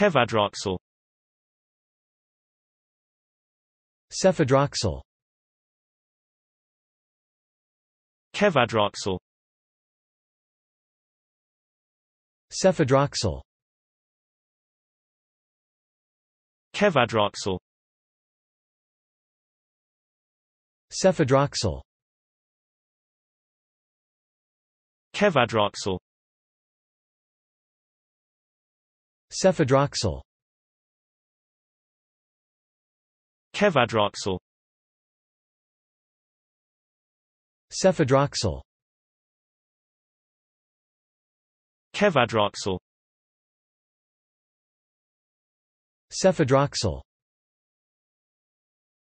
Kevadroxyl Cephadroxel Kevadroxyl Cephadroxel Kevadroxyl Cephadroxel Kevadroxyl Cefadroxil Kevadroxil Cefadroxil Kevadroxil Cefadroxil